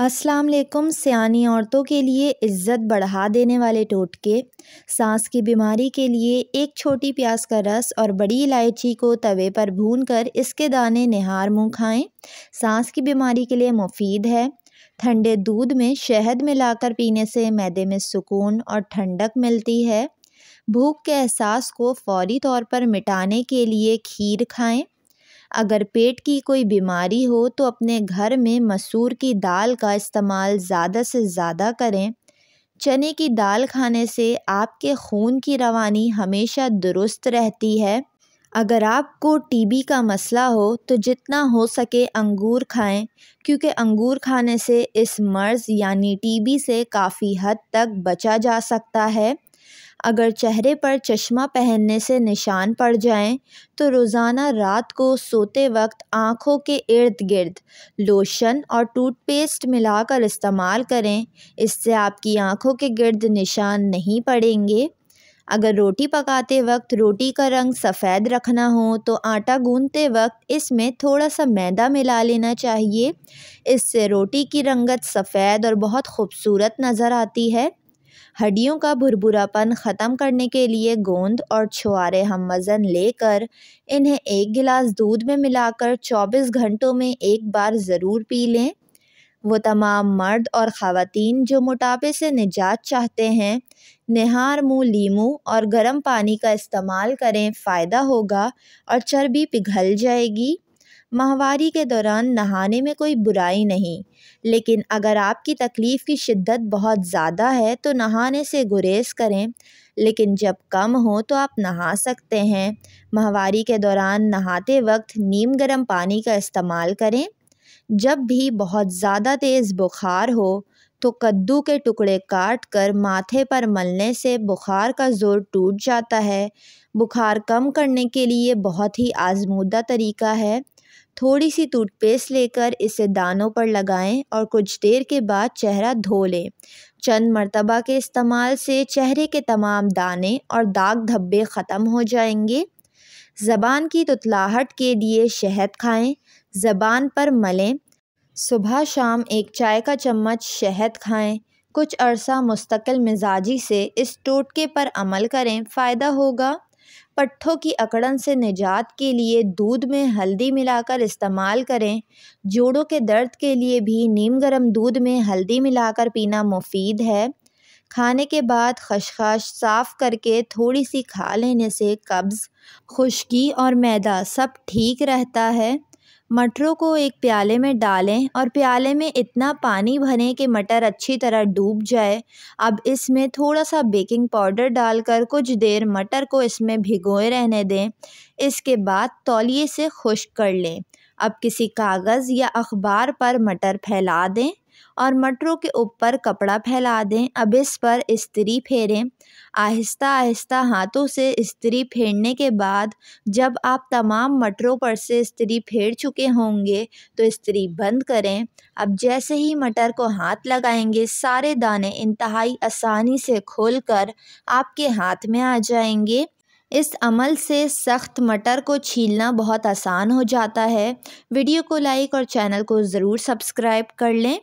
अस्सलाम वालेकुम सियानी औरतों के लिए इज्जत बढ़ा देने वाले टोटके सांस की बीमारी के लिए एक छोटी प्याज का रस और बड़ी इलायची को तवे पर भूनकर इसके दाने निहार मुँह खाएँ सांस की बीमारी के लिए मुफीद है ठंडे दूध में शहद मिलाकर पीने से मैदे में सुकून और ठंडक मिलती है भूख के एहसास को फौरी तौर पर मिटाने के लिए खीर खाएँ अगर पेट की कोई बीमारी हो तो अपने घर में मसूर की दाल का इस्तेमाल ज़्यादा से ज़्यादा करें चने की दाल खाने से आपके खून की रवानी हमेशा दुरुस्त रहती है अगर आपको टीबी का मसला हो तो जितना हो सके अंगूर खाएं क्योंकि अंगूर खाने से इस मर्ज़ यानी टीबी से काफ़ी हद तक बचा जा सकता है अगर चेहरे पर चश्मा पहनने से निशान पड़ जाएँ तो रोज़ाना रात को सोते वक्त आँखों के इर्द गिर्द लोशन और टूथपेस्ट मिलाकर इस्तेमाल करें इससे आपकी आँखों के गिर्द निशान नहीं पड़ेंगे अगर रोटी पकाते वक्त रोटी का रंग सफ़ेद रखना हो तो आटा गूंदते वक्त इसमें थोड़ा सा मैदा मिला लेना चाहिए इससे रोटी की रंगत सफ़ेद और बहुत खूबसूरत नज़र आती है हड्डियों का भुरभुरापन ख़त्म करने के लिए गोंद और छुआरे हम वज़न लेकर इन्हें एक गिलास दूध में मिलाकर 24 घंटों में एक बार ज़रूर पी लें वो तमाम मर्द और ख़वातीन जो मोटापे से निजात चाहते हैं निहार मुँह लीमू और गर्म पानी का इस्तेमाल करें फ़ायदा होगा और चर्बी पिघल जाएगी माहवारी के दौरान नहाने में कोई बुराई नहीं लेकिन अगर आपकी तकलीफ़ की शिद्दत बहुत ज़्यादा है तो नहाने से गुरेज़ करें लेकिन जब कम हो तो आप नहा सकते हैं माहवारी के दौरान नहाते वक्त नीम गर्म पानी का इस्तेमाल करें जब भी बहुत ज़्यादा तेज़ बुखार हो तो कद्दू के टुकड़े काट कर माथे पर मलने से बुखार का ज़ोर टूट जाता है बुखार कम करने के लिए बहुत ही आजमूदा तरीका है थोड़ी सी टूथपेस्ट लेकर इसे दानों पर लगाएं और कुछ देर के बाद चेहरा धो लें चंद मरतबा के इस्तेमाल से चेहरे के तमाम दाने और दाग धब्बे ख़त्म हो जाएंगे ज़बान की तुतलाहट के लिए शहद खाएं ज़बान पर मलें सुबह शाम एक चाय का चम्मच शहद खाएं कुछ अरसा मुस्तकिल मिजाजी से इस टोटके पर अमल करें फ़ायदा होगा पट्ठों की अकड़न से निजात के लिए दूध में हल्दी मिलाकर इस्तेमाल करें जोड़ों के दर्द के लिए भी नीम गर्म दूध में हल्दी मिलाकर पीना मुफीद है खाने के बाद खशखाश साफ़ करके थोड़ी सी खा लेने से कब्ज़ खुश्की और मैदा सब ठीक रहता है मटरों को एक प्याले में डालें और प्याले में इतना पानी भरें कि मटर अच्छी तरह डूब जाए अब इसमें थोड़ा सा बेकिंग पाउडर डालकर कुछ देर मटर को इसमें भिगोए रहने दें इसके बाद तौलिए से खुश्क कर लें अब किसी कागज़ या अखबार पर मटर फैला दें और मटरों के ऊपर कपड़ा फैला दें अब इस पर इस्त्री फेरें आहिस्ता आहिस्ता हाथों से इस्त्री फेरने के बाद जब आप तमाम मटरों पर से इस्त्री फेर चुके होंगे तो इस्त्री बंद करें अब जैसे ही मटर को हाथ लगाएंगे सारे दाने इंतहाई आसानी से कर आपके हाथ में आ जाएंगे इस अमल से सख्त मटर को छीलना बहुत आसान हो जाता है वीडियो को लाइक और चैनल को ज़रूर सब्सक्राइब कर लें